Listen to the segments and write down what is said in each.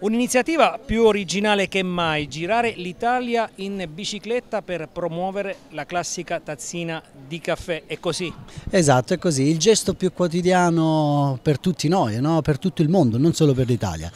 Un'iniziativa più originale che mai, girare l'Italia in bicicletta per promuovere la classica tazzina di caffè, è così? Esatto, è così, il gesto più quotidiano per tutti noi, no? per tutto il mondo, non solo per l'Italia.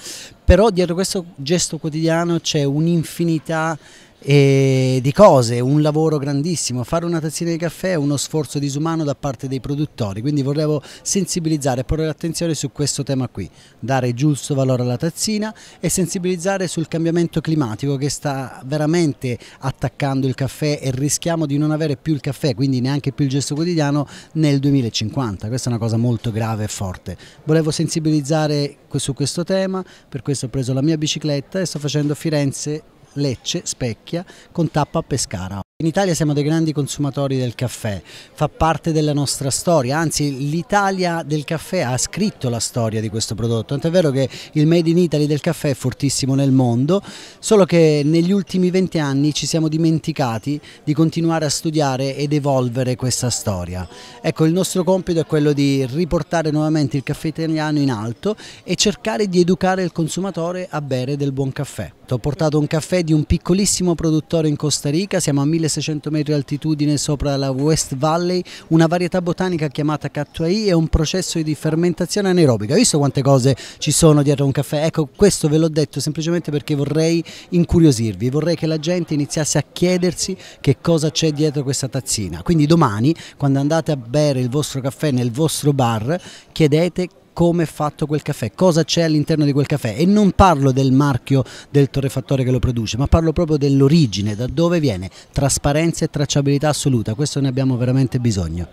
Però dietro questo gesto quotidiano c'è un'infinità e di cose, un lavoro grandissimo, fare una tazzina di caffè è uno sforzo disumano da parte dei produttori, quindi volevo sensibilizzare e porre l'attenzione su questo tema qui, dare il giusto valore alla tazzina e sensibilizzare sul cambiamento climatico che sta veramente attaccando il caffè e rischiamo di non avere più il caffè, quindi neanche più il gesto quotidiano nel 2050, questa è una cosa molto grave e forte. Volevo sensibilizzare su questo tema, per questo ho preso la mia bicicletta e sto facendo Firenze Lecce, Specchia, con tappa a Pescara. In Italia siamo dei grandi consumatori del caffè, fa parte della nostra storia, anzi l'Italia del caffè ha scritto la storia di questo prodotto, tant'è vero che il made in Italy del caffè è fortissimo nel mondo, solo che negli ultimi 20 anni ci siamo dimenticati di continuare a studiare ed evolvere questa storia. Ecco, il nostro compito è quello di riportare nuovamente il caffè italiano in alto e cercare di educare il consumatore a bere del buon caffè ho portato un caffè di un piccolissimo produttore in Costa Rica, siamo a 1600 metri di altitudine sopra la West Valley, una varietà botanica chiamata Catuai e un processo di fermentazione anaerobica. Hai visto quante cose ci sono dietro un caffè? Ecco, questo ve l'ho detto semplicemente perché vorrei incuriosirvi, vorrei che la gente iniziasse a chiedersi che cosa c'è dietro questa tazzina. Quindi domani, quando andate a bere il vostro caffè nel vostro bar, chiedete come è fatto quel caffè, cosa c'è all'interno di quel caffè e non parlo del marchio del torrefattore che lo produce, ma parlo proprio dell'origine, da dove viene, trasparenza e tracciabilità assoluta, questo ne abbiamo veramente bisogno.